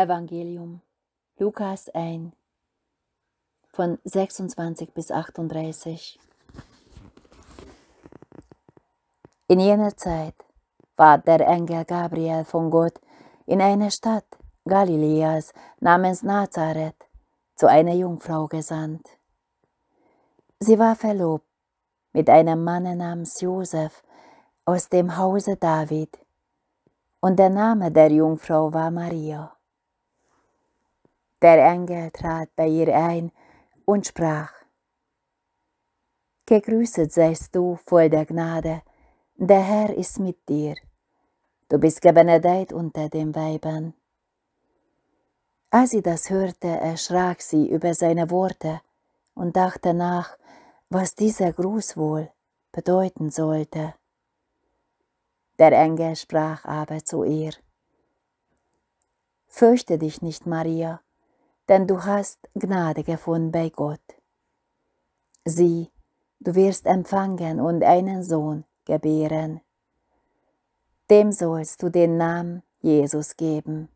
Evangelium Lukas 1 von 26 bis 38 In jener Zeit war der Engel Gabriel von Gott in einer Stadt Galiläas namens Nazareth zu einer Jungfrau gesandt. Sie war verlobt mit einem Mann namens Josef aus dem Hause David, und der Name der Jungfrau war Maria. Der Engel trat bei ihr ein und sprach, Gegrüßet seist du, voll der Gnade, der Herr ist mit dir. Du bist gebenedeit unter den Weibern. Als sie das hörte, erschrak sie über seine Worte und dachte nach, was dieser Gruß wohl bedeuten sollte. Der Engel sprach aber zu ihr, Fürchte dich nicht, Maria, denn du hast Gnade gefunden bei Gott. Sieh, du wirst empfangen und einen Sohn gebären. Dem sollst du den Namen Jesus geben.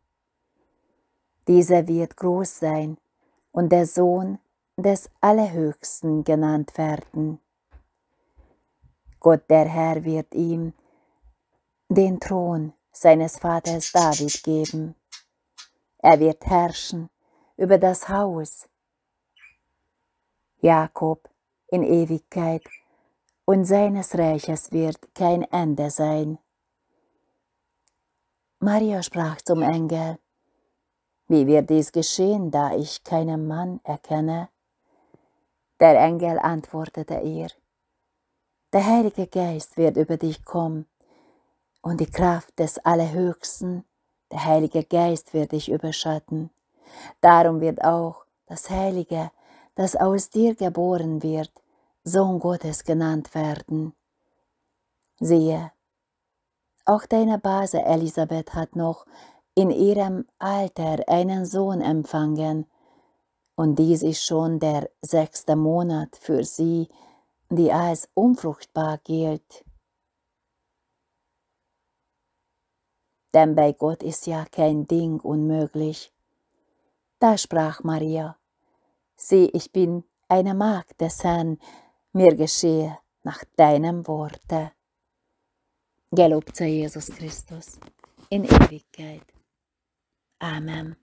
Dieser wird groß sein und der Sohn des Allerhöchsten genannt werden. Gott der Herr wird ihm den Thron seines Vaters David geben. Er wird herrschen über das Haus. Jakob in Ewigkeit und seines Reiches wird kein Ende sein. Maria sprach zum Engel, wie wird dies geschehen, da ich keinen Mann erkenne? Der Engel antwortete ihr, der Heilige Geist wird über dich kommen, und die Kraft des Allerhöchsten, der Heilige Geist wird dich überschatten. Darum wird auch das Heilige, das aus dir geboren wird, Sohn Gottes genannt werden. Siehe, auch deine Base Elisabeth hat noch in ihrem Alter einen Sohn empfangen, und dies ist schon der sechste Monat für sie, die als unfruchtbar gilt. Denn bei Gott ist ja kein Ding unmöglich. Da sprach Maria, Sieh, ich bin eine Magd des Herrn, mir geschehe nach deinem Worte. Gelobt sei Jesus Christus in Ewigkeit. Amen.